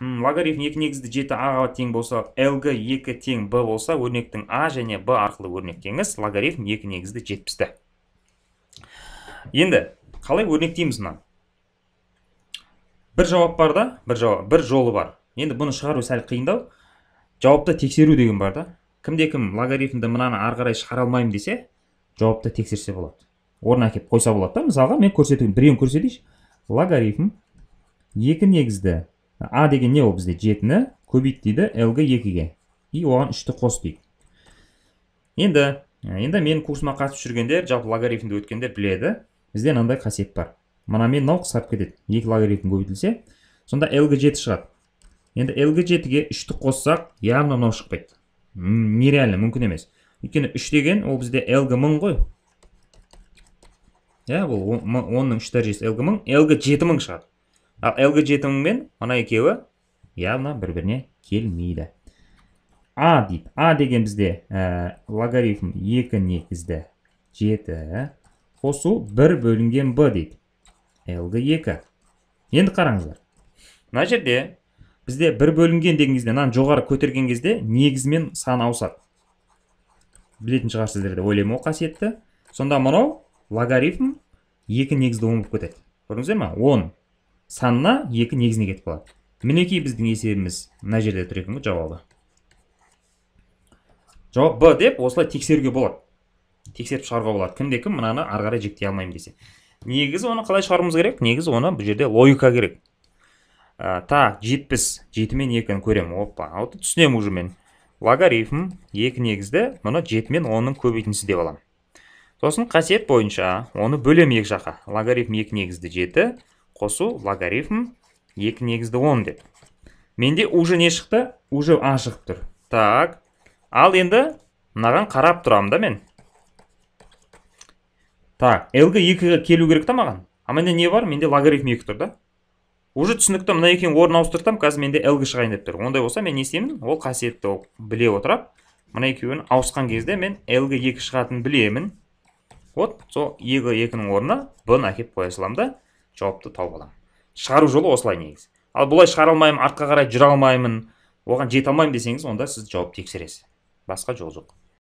логарифм екі негізді жеті аға тең болса лг екі тең б болса өрнектің а және б арқылы өрнектеңіз логарифм екі негізді жетпісті енді қалай өрнектейміз мынаны бір жауап бар да бір жауап бір жолы бар енді бұны шығару сәл қиындау жауапты тексеру деген бар да кімде кім логарифмді мынаны ары қарай шығара алмаймын десе жауапты тексерсе болады орнына әкеліп қойса болады да мысалға мен көрсетейін біреуін көрсетейінші логарифм екі негізді а деген не ол бізде жетіні көбейт дейді лг екіге и оған үшті қос дейді енді енді менің курсыма қатысып жүргендер жалпы логарифмді өткендер біледі бізде мынандай қасиет бар мына мен мынау қысқарып кетеді екі логарифм көбейтілсе сонда лг жеті шығады енді ге жетіге үшті қоссақ явно мынау шықпайды нереально мүмкін емес өйткені үш деген ол бізде лг мың ғой иә бұл онның үш дәрежесі лг мың лг жеті мың шығады ал lg жеті мың мен мына екеуі явно бір біріне келмейді а дейді а деген бізде ә, логарифм екі негізді жеті қосу бір бөлінген б дейді лг екі енді қараңыздар мына жерде бізде бір бөлінген деген кезде мынаны жоғары көтерген кезде негізімен сан ауысады білетін шығарсыздар деп ойлаймын ол қасиетті сонда мынау логарифм екі негізді он болып кетеді көрдіңіздер ма он санына екі негізіне кетіп қалады мінекей біздің есебіміз мына жерде тұр екен ғой жауабы жауап б деп осылай тексеруге болады тексеріп шығаруға болады кімде кім мынаны ары қарай жіктей алмаймын десе негізі оны қалай шығаруымыз керек негізі оны бұл жерде логика керек ә, та жетпіс жеті мен екіні көремін опа вот түсінемін уже мен логарифм екі негізді мұны жеті мен онның көбейтіндісі деп аламын сосын қасиет бойынша оны бөлемін екі жаққа логарифм екі негізді жеті қосу логарифм 2 негізді 10 деп менде уже не шықты уже а шығып тұр так ал енді мынаған қарап тұрамын да мен так лг екіге келу керек та маған а менде не бар менде логарифм екі тұр да уже түсінікті мына екеуін орнын ауыстырсам қазір менде лг шығайын деп тұр ондай болса мен не істеймін ол қасиетті біле отырып мына екеуін ауысқан кезде мен лг екі шығатынын білемін вот сол лг екінің орнына бұны әкеліп қоя саламын да жауапты тауып аламын шығару жолы осылай негізі ал бұлай шығара алмаймын артқа қарай жүре алмаймын оған жете алмаймын десеңіз онда сіз жауап тексересіз басқа жол жоқ